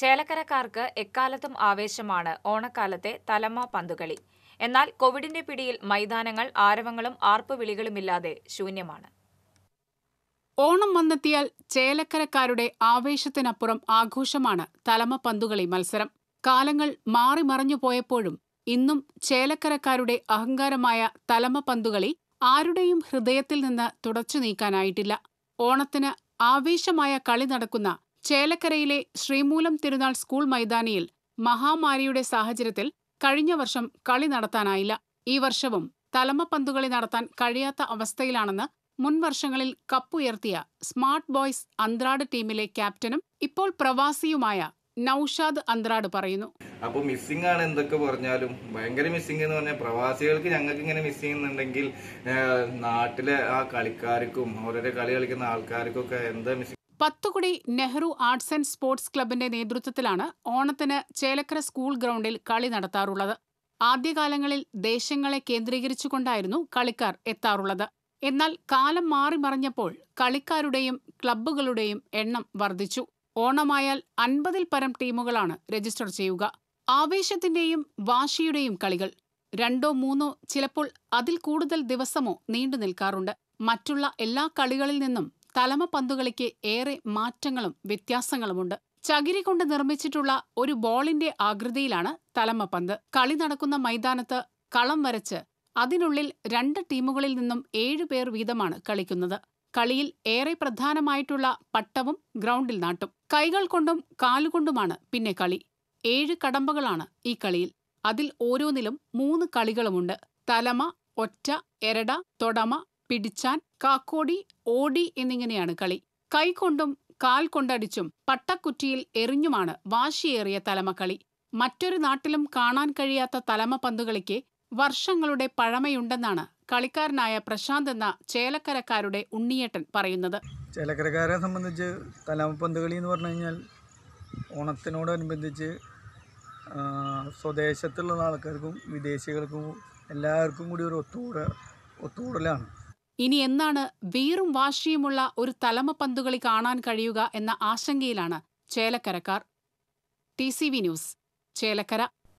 ചേലക്കരക്കാർക്ക് എക്കാലത്തും ആവേശമാണ് ഓണക്കാലത്തെ തലമ പന്തുകളി എന്നാൽ കോവിഡിന്റെ പിടിയിൽ മൈതാനങ്ങൾ ആരവങ്ങളും ആർപ്പുവിളികളുമില്ലാതെ ശൂന്യമാണ് ഓണം വന്നെത്തിയാൽ ചേലക്കരക്കാരുടെ ആവേശത്തിനപ്പുറം ആഘോഷമാണ് തലമ പന്തുകളി മത്സരം കാലങ്ങൾ മാറി മറഞ്ഞു പോയപ്പോഴും ഇന്നും ചേലക്കരക്കാരുടെ അഹങ്കാരമായ തലമ പന്തുകളി ആരുടെയും ഹൃദയത്തിൽ നിന്ന് തുടച്ചു നീക്കാനായിട്ടില്ല ഓണത്തിന് ആവേശമായ കളി നടക്കുന്ന ചേലക്കരയിലെ ശ്രീമൂലം തിരുനാൾ സ്കൂൾ മൈതാനിയിൽ മഹാമാരിയുടെ സാഹചര്യത്തിൽ കഴിഞ്ഞ വർഷം കളി നടത്താനായില്ല ഈ വർഷവും തലമ പന്തുകളി നടത്താൻ കഴിയാത്ത അവസ്ഥയിലാണെന്ന് മുൻ വർഷങ്ങളിൽ കപ്പുയർത്തിയ സ്മാർട്ട് ബോയ്സ് അന്ത്രാട് ടീമിലെ ക്യാപ്റ്റനും ഇപ്പോൾ പ്രവാസിയുമായ നൌഷാദ് അന്ത്രാട് പറയുന്നു അപ്പോൾ മിസ്സിംഗ് ആണ് എന്തൊക്കെ പറഞ്ഞാലും ഭയങ്കര മിസ്സിംഗ് എന്ന് പറഞ്ഞാൽ പ്രവാസികൾക്ക് ഞങ്ങൾക്ക് ഇങ്ങനെ മിസ് ചെയ്യുന്നുണ്ടെങ്കിൽ നാട്ടിലെ ആ കളിക്കാർക്കും ഓരോരോ കളി കളിക്കുന്ന ആൾക്കാർക്കൊക്കെ എന്താ മിസ്സിംഗ് പത്തുകുടി നെഹ്റു ആർട്സ് ആൻഡ് സ്പോർട്സ് ക്ലബിന്റെ നേതൃത്വത്തിലാണ് ഓണത്തിന് ചേലക്കര സ്കൂൾ ഗ്രൗണ്ടിൽ കളി നടത്താറുള്ളത് ആദ്യകാലങ്ങളിൽ ദേശങ്ങളെ കേന്ദ്രീകരിച്ചുകൊണ്ടായിരുന്നു കളിക്കാർ എത്താറുള്ളത് എന്നാൽ കാലം മാറി മറിഞ്ഞപ്പോൾ കളിക്കാരുടെയും ക്ലബ്ബുകളുടെയും എണ്ണം വർദ്ധിച്ചു ഓണമായാൽ അൻപതിൽ പരം ടീമുകളാണ് രജിസ്റ്റർ ചെയ്യുക ആവേശത്തിന്റെയും വാശിയുടെയും കളികൾ രണ്ടോ മൂന്നോ ചിലപ്പോൾ അതിൽ കൂടുതൽ ദിവസമോ നീണ്ടു നിൽക്കാറുണ്ട് മറ്റുള്ള എല്ലാ കളികളിൽ നിന്നും തലമ പന്തുകളിക്ക് ഏറെ മാറ്റങ്ങളും വ്യത്യാസങ്ങളുമുണ്ട് ചകിരി കൊണ്ട് നിർമ്മിച്ചിട്ടുള്ള ഒരു ബോളിന്റെ ആകൃതിയിലാണ് തലമ പന്ത് കളി നടക്കുന്ന മൈതാനത്ത് കളം വരച്ച് അതിനുള്ളിൽ രണ്ട് ടീമുകളിൽ നിന്നും ഏഴ് പേർ വീതമാണ് കളിക്കുന്നത് കളിയിൽ ഏറെ പ്രധാനമായിട്ടുള്ള പട്ടവും ഗ്രൗണ്ടിൽ നാട്ടും കൈകൾ കൊണ്ടും കാലുകൊണ്ടുമാണ് പിന്നെ കളി ഏഴ് കടമ്പകളാണ് ഈ കളിയിൽ അതിൽ ഓരോന്നിലും മൂന്ന് കളികളുമുണ്ട് തലമ ഒറ്റ എരട തൊടമ പിടിച്ചാൻ കാക്കോടി ഓടി എന്നിങ്ങനെയാണ് കളി കൈകൊണ്ടും കാൽ കൊണ്ടടിച്ചും പട്ടക്കുറ്റിയിൽ എറിഞ്ഞുമാണ് വാശിയേറിയ തലമക്കളി മറ്റൊരു നാട്ടിലും കാണാൻ കഴിയാത്ത തലമ പന്തുകളിക്ക് വർഷങ്ങളുടെ പഴമയുണ്ടെന്നാണ് കളിക്കാരനായ പ്രശാന്ത് എന്ന ചേലക്കരക്കാരുടെ ഉണ്ണിയേട്ടൻ പറയുന്നത് ചേലക്കരക്കാരെ സംബന്ധിച്ച് തലമപ്പന്ത് കളി എന്ന് പറഞ്ഞു കഴിഞ്ഞാൽ ഓണത്തിനോടനുബന്ധിച്ച് സ്വദേശത്തുള്ള ആൾക്കാർക്കും വിദേശികൾക്കും എല്ലാവർക്കും കൂടി ഒരു ഒത്തുകൂട ഒത്തുകൂടലാണ് ഇനി എന്നാണ് വീറും വാശിയുമുള്ള ഒരു തലമ പന്തുകളി കാണാൻ കഴിയുക എന്ന ആശങ്കയിലാണ് ചേലക്കരക്കാർ ടി ന്യൂസ് ചേലക്കര